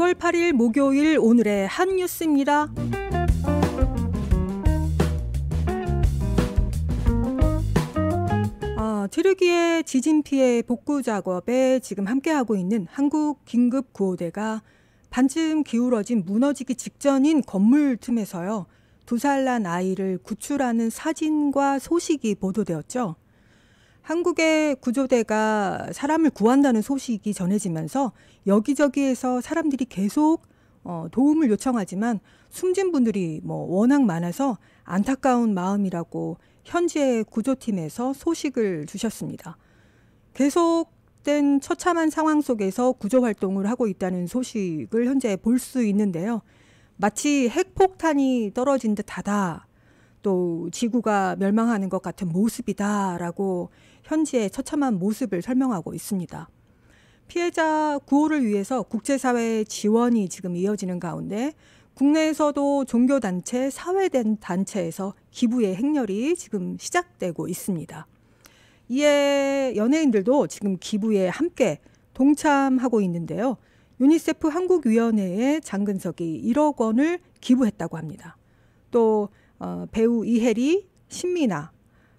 2월 8일 목요일 오늘의 한 뉴스입니다. 아, 튀르기의 지진 피해 복구 작업에 지금 함께하고 있는 한국 긴급 구호대가 반쯤 기울어진 무너지기 직전인 건물 틈에서요. 두 살 난 아이를 구출하는 사진과 소식이 보도되었죠. 한국의 구조대가 사람을 구한다는 소식이 전해지면서 여기저기에서 사람들이 계속 어, 도움을 요청하지만 숨진 분들이 뭐 워낙 많아서 안타까운 마음이라고 현지의 구조팀에서 소식을 주셨습니다. 계속된 처참한 상황 속에서 구조 활동을 하고 있다는 소식을 현재 볼 수 있는데요. 마치 핵폭탄이 떨어진 듯 하다. 또 지구가 멸망하는 것 같은 모습이다라고 현지의 처참한 모습을 설명하고 있습니다. 피해자 구호를 위해서 국제사회의 지원이 지금 이어지는 가운데 국내에서도 종교단체, 사회단체에서 기부의 행렬이 지금 시작되고 있습니다. 이에 연예인들도 지금 기부에 함께 동참하고 있는데요. 유니세프 한국위원회의 장근석이 1억 원을 기부했다고 합니다. 또 어, 배우 이혜리, 신민아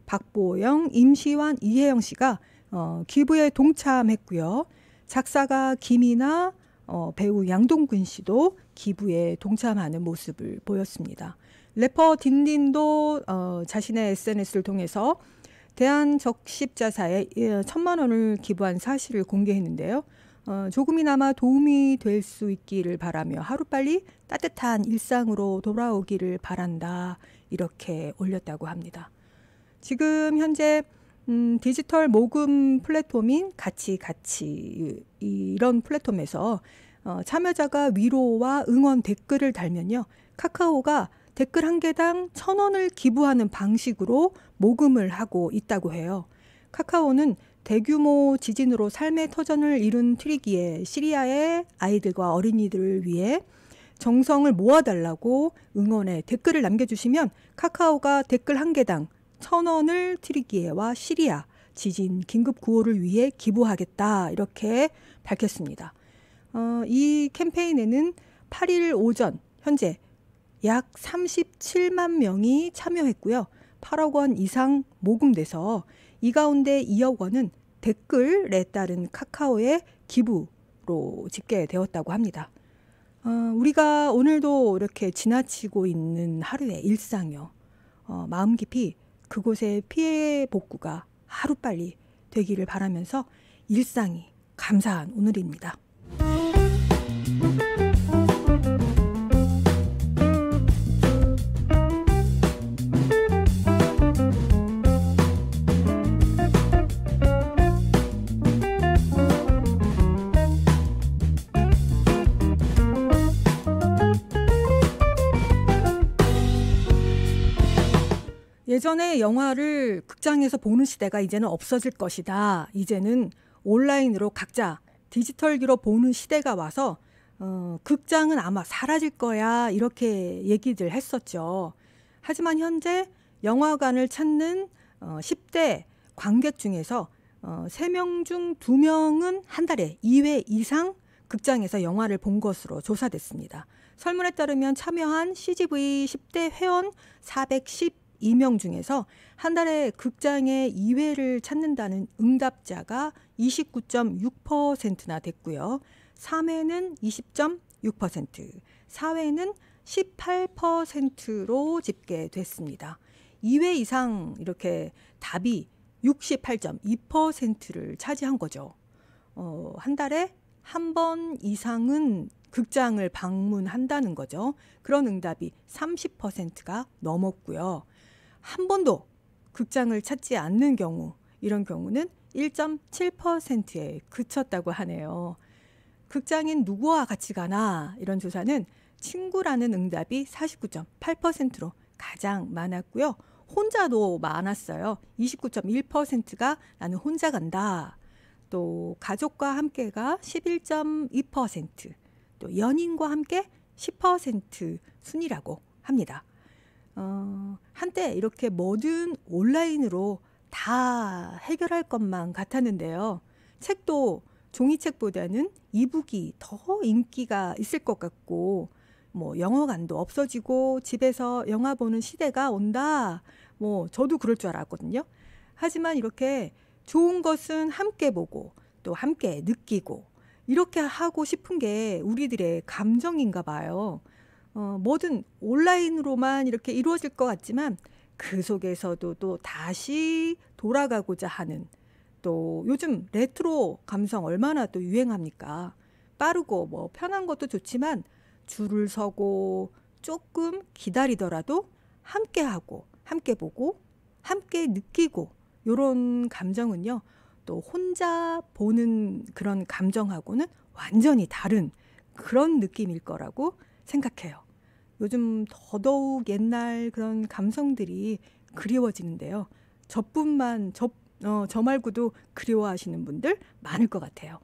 박보영, 임시완, 이혜영 씨가 어, 기부에 동참했고요. 작사가 김이나 어, 배우 양동근 씨도 기부에 동참하는 모습을 보였습니다. 래퍼 딘딘도 어, 자신의 SNS를 통해서 대한적십자사에 예, 천만 원을 기부한 사실을 공개했는데요. 어, 조금이나마 도움이 될 수 있기를 바라며 하루빨리 따뜻한 일상으로 돌아오기를 바란다. 이렇게 올렸다고 합니다. 지금 현재 음, 디지털 모금 플랫폼인 같이 같이 이런 플랫폼에서 어, 참여자가 위로와 응원 댓글을 달면요. 카카오가 댓글 한 개당 천 원을 기부하는 방식으로 모금을 하고 있다고 해요. 카카오는 대규모 지진으로 삶의 터전을 잃은 트리기에 시리아의 아이들과 어린이들을 위해 정성을 모아달라고 응원의 댓글을 남겨주시면 카카오가 댓글 한 개당 천 원을 트리기에와 시리아 지진 긴급 구호를 위해 기부하겠다 이렇게 밝혔습니다. 어, 이 캠페인에는 8일 오전 현재 약 37만 명이 참여했고요. 8억 원 이상 모금돼서 이 가운데 2억 원은 댓글에 따른 카카오의 기부로 집계되었다고 합니다. 어, 우리가 오늘도 이렇게 지나치고 있는 하루의 일상요. 어, 마음 깊이 그곳의 피해 복구가 하루빨리 되기를 바라면서 일상이 감사한 오늘입니다. 예전에 영화를 극장에서 보는 시대가 이제는 없어질 것이다. 이제는 온라인으로 각자 디지털기로 보는 시대가 와서 어, 극장은 아마 사라질 거야 이렇게 얘기들 했었죠. 하지만 현재 영화관을 찾는 어, 10대 관객 중에서 어, 3명 중 2명은 한 달에 2회 이상 극장에서 영화를 본 것으로 조사됐습니다. 설문에 따르면 참여한 CGV 10대 회원 410 2명 중에서 한 달에 극장에 2회를 찾는다는 응답자가 29.6%나 됐고요. 3회는 20.6%, 4회는 18%로 집계됐습니다. 2회 이상 이렇게 답이 68.2%를 차지한 거죠. 어, 한 달에 한 번 이상은 극장을 방문한다는 거죠. 그런 응답이 30%가 넘었고요. 한 번도 극장을 찾지 않는 경우 이런 경우는 1.7%에 그쳤다고 하네요. 극장인 누구와 같이 가나 이런 조사는 친구라는 응답이 49.8%로 가장 많았고요. 혼자도 많았어요. 29.1%가 나는 혼자 간다. 또 가족과 함께가 11.2%, 또 연인과 함께 10% 순이라고 합니다. 어, 한때 이렇게 뭐든 온라인으로 다 해결할 것만 같았는데요. 책도 종이책보다는 이북이 더 인기가 있을 것 같고 뭐 영어관도 없어지고 집에서 영화 보는 시대가 온다. 뭐 저도 그럴 줄 알았거든요. 하지만 이렇게 좋은 것은 함께 보고 또 함께 느끼고 이렇게 하고 싶은 게 우리들의 감정인가 봐요. 어, 뭐든 온라인으로만 이렇게 이루어질 것 같지만 그 속에서도 또 다시 돌아가고자 하는 또 요즘 레트로 감성 얼마나 또 유행합니까? 빠르고 뭐 편한 것도 좋지만 줄을 서고 조금 기다리더라도 함께 하고 함께 보고 함께 느끼고 요런 감정은요. 또 혼자 보는 그런 감정하고는 완전히 다른 그런 느낌일 거라고 생각해요. 요즘 더더욱 옛날 그런 감성들이 그리워지는데요. 저뿐만 저, 어, 저 말고도 그리워하시는 분들 많을 것 같아요.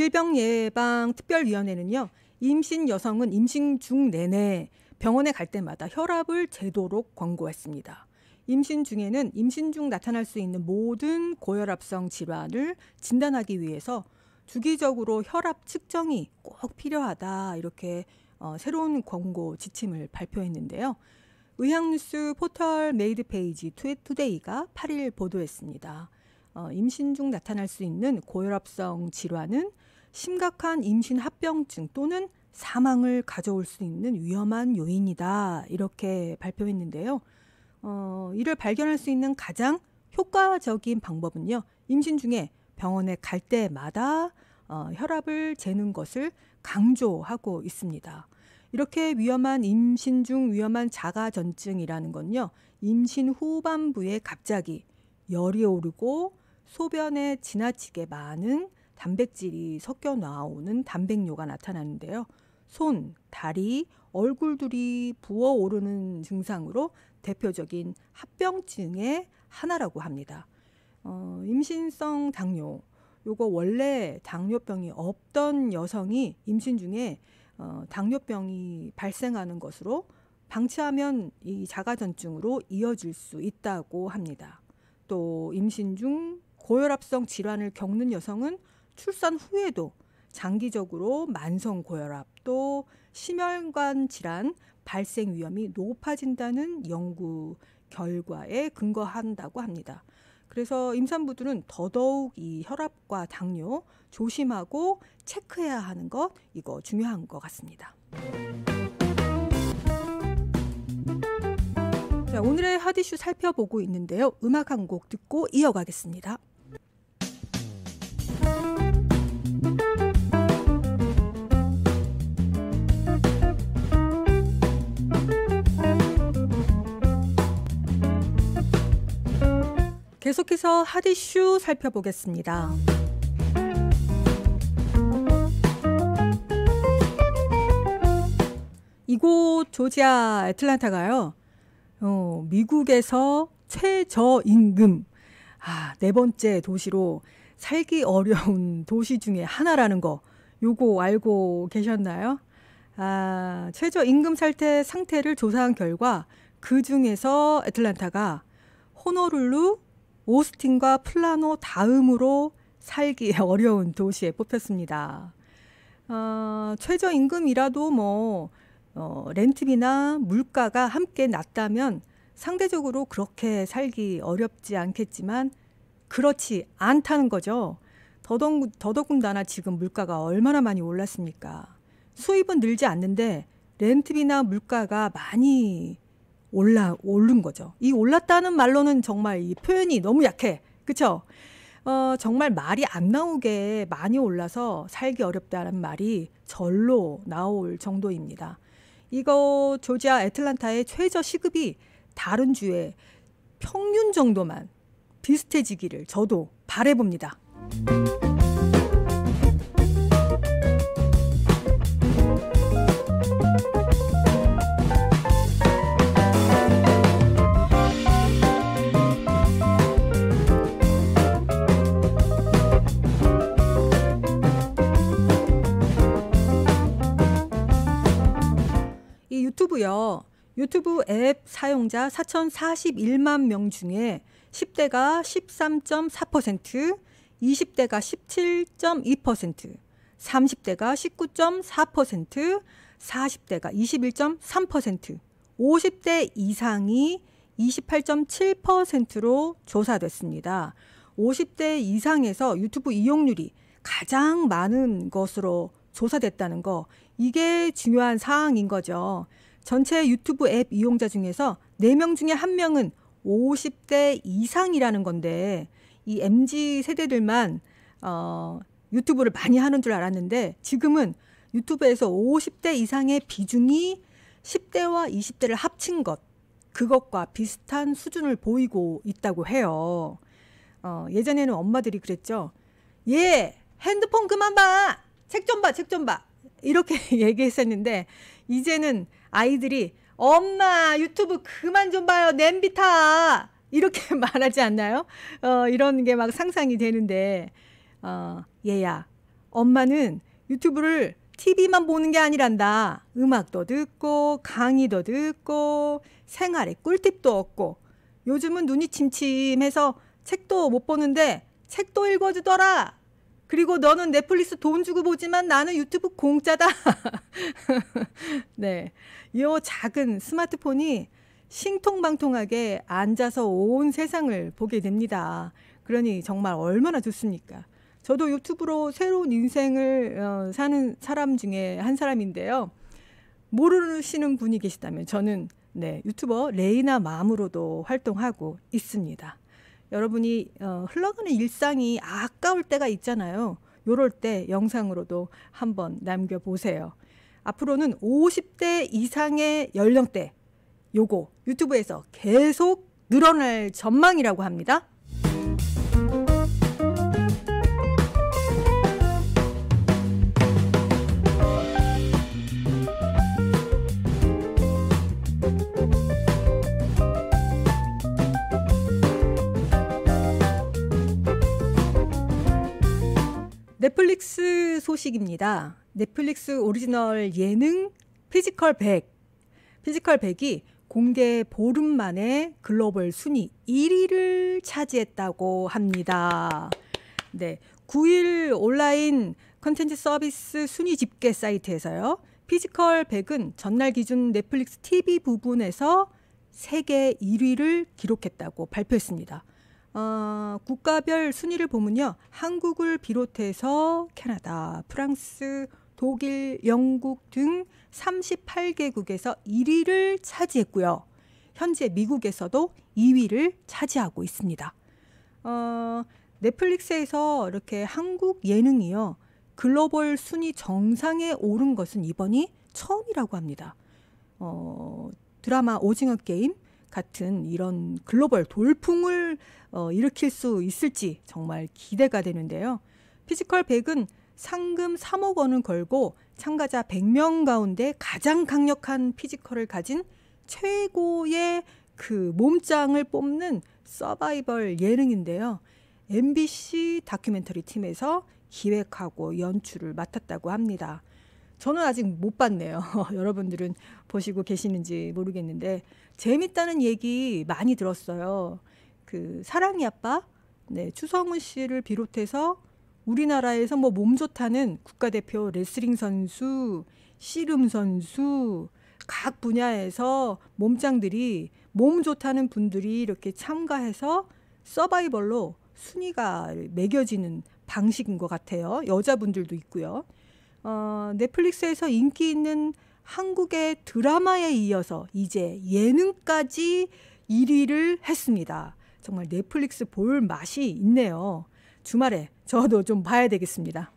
질병예방특별위원회는요. 임신 여성은 임신 중 내내 병원에 갈 때마다 혈압을 재도록 권고했습니다. 임신 중에는 임신 중 나타날 수 있는 모든 고혈압성 질환을 진단하기 위해서 주기적으로 혈압 측정이 꼭 필요하다 이렇게 어, 새로운 권고 지침을 발표했는데요. 의학뉴스 포털 메이드 페이지 투데이가 8일 보도했습니다. 어, 임신 중 나타날 수 있는 고혈압성 질환은 심각한 임신 합병증 또는 사망을 가져올 수 있는 위험한 요인이다. 이렇게 발표했는데요. 어, 이를 발견할 수 있는 가장 효과적인 방법은요. 임신 중에 병원에 갈 때마다 어, 혈압을 재는 것을 강조하고 있습니다. 이렇게 위험한 임신 중 위험한 자가전증이라는 건요. 임신 후반부에 갑자기 열이 오르고 소변에 지나치게 많은 단백질이 섞여 나오는 단백뇨가 나타나는데요. 손, 다리, 얼굴들이 부어오르는 증상으로 대표적인 합병증의 하나라고 합니다. 어, 임신성 당뇨, 요거 원래 당뇨병이 없던 여성이 임신 중에 어, 당뇨병이 발생하는 것으로 방치하면 이 자가전증으로 이어질 수 있다고 합니다. 또 임신 중 고혈압성 질환을 겪는 여성은 출산 후에도 장기적으로 만성 고혈압또 심혈관 질환 발생 위험이 높아진다는 연구 결과에 근거한다고 합니다. 그래서 임산부들은 더더욱 이 혈압과 당뇨 조심하고 체크해야 하는 것 이거 중요한 것 같습니다. 자, 오늘의 핫이슈 살펴보고 있는데요. 음악 한 곡 듣고 이어가겠습니다. 계속해서 하 이슈 살펴보겠습니다. 이곳 조지아 애틀란타가요. 어, 미국에서 최저임금 아, 네 번째 도시로 살기 어려운 도시 중에 하나라는 거 요거 알고 계셨나요? 아, 최저 임금 살태 상태를 조사한 결과 그 중에서 애틀란타가 호놀룰루 오스틴과 플라노 다음으로 살기 어려운 도시에 뽑혔습니다. 어, 최저 임금이라도 뭐 어, 렌트비나 물가가 함께 낮다면 상대적으로 그렇게 살기 어렵지 않겠지만 그렇지 않다는 거죠. 더더군, 더더군다나 지금 물가가 얼마나 많이 올랐습니까? 수입은 늘지 않는데 렌트비나 물가가 많이 올라 오른 거죠. 이 올랐다는 말로는 정말 이 표현이 너무 약해. 그렇죠? 어, 정말 말이 안 나오게 많이 올라서 살기 어렵다는 말이 절로 나올 정도입니다. 이거 조지아 애틀란타의 최저 시급이 다른 주에 평균 정도만 비슷해지기를 저도 바래봅니다. 유튜브요. 유튜브 앱 사용자 4,041만 명 중에 10대가 13.4%, 20대가 17.2%, 30대가 19.4%, 40대가 21.3%, 50대 이상이 28.7%로 조사됐습니다. 50대 이상에서 유튜브 이용률이 가장 많은 것으로 조사됐다는 거, 이게 중요한 사항인 거죠. 전체 유튜브 앱 이용자 중에서 4명 중에 1명은 50대 이상이라는 건데 이 MZ 세대들만 어, 유튜브를 많이 하는 줄 알았는데 지금은 유튜브에서 50대 이상의 비중이 10대와 20대를 합친 것 그것과 비슷한 수준을 보이고 있다고 해요. 어, 예전에는 엄마들이 그랬죠. 예, 핸드폰 그만 봐. 책 좀 봐, 책 좀 봐. 이렇게 얘기했었는데 이제는 아이들이 엄마 유튜브 그만 좀 봐요 냄비 타 이렇게 말하지 않나요? 어, 이런 게 막 상상이 되는데 어, 얘야 엄마는 유튜브를 TV만 보는 게 아니란다. 음악도 듣고 강의도 듣고 생활의 꿀팁도 얻고 요즘은 눈이 침침해서 책도 못 보는데 책도 읽어주더라. 그리고 너는 넷플릭스 돈 주고 보지만 나는 유튜브 공짜다. 네. 요 작은 스마트폰이 싱통방통하게 앉아서 온 세상을 보게 됩니다. 그러니 정말 얼마나 좋습니까? 저도 유튜브로 새로운 인생을 어, 사는 사람 중에 한 사람인데요. 모르시는 분이 계시다면 저는 네, 유튜버 레이나 마음으로도 활동하고 있습니다. 여러분이 어, 흘러가는 일상이 아까울 때가 있잖아요. 요럴 때 영상으로도 한번 남겨보세요. 앞으로는 50대 이상의 연령대 요거 유튜브에서 계속 늘어날 전망이라고 합니다. 넷플릭스 소식입니다. 넷플릭스 오리지널 예능 피지컬 100. 피지컬 100이 공개 보름 만에 글로벌 순위 1위를 차지했다고 합니다. 네. 9일 온라인 컨텐츠 서비스 순위 집계 사이트에서요. 피지컬 100은 전날 기준 넷플릭스 TV 부분에서 세계 1위를 기록했다고 발표했습니다. 어, 국가별 순위를 보면요. 한국을 비롯해서 캐나다, 프랑스, 독일, 영국 등 38개국에서 1위를 차지했고요. 현재 미국에서도 2위를 차지하고 있습니다. 어, 넷플릭스에서 이렇게 한국 예능이요. 글로벌 순위 정상에 오른 것은 이번이 처음이라고 합니다. 어, 드라마 오징어 게임, 같은 이런 글로벌 돌풍을 어, 일으킬 수 있을지 정말 기대가 되는데요. 피지컬 100은 상금 3억 원을 걸고 참가자 100명 가운데 가장 강력한 피지컬을 가진 최고의 그 몸짱을 뽑는 서바이벌 예능인데요. MBC 다큐멘터리 팀에서 기획하고 연출을 맡았다고 합니다. 저는 아직 못 봤네요. 여러분들은 보시고 계시는지 모르겠는데 재밌다는 얘기 많이 들었어요. 그 사랑이 아빠, 네 추성훈 씨를 비롯해서 우리나라에서 뭐 몸 좋다는 국가대표 레슬링 선수, 씨름 선수 각 분야에서 몸짱들이 몸 좋다는 분들이 이렇게 참가해서 서바이벌로 순위가 매겨지는 방식인 것 같아요. 여자분들도 있고요. 어, 넷플릭스에서 인기 있는 한국의 드라마에 이어서 이제 예능까지 1위를 했습니다. 정말 넷플릭스 볼 맛이 있네요. 주말에 저도 좀 봐야 되겠습니다.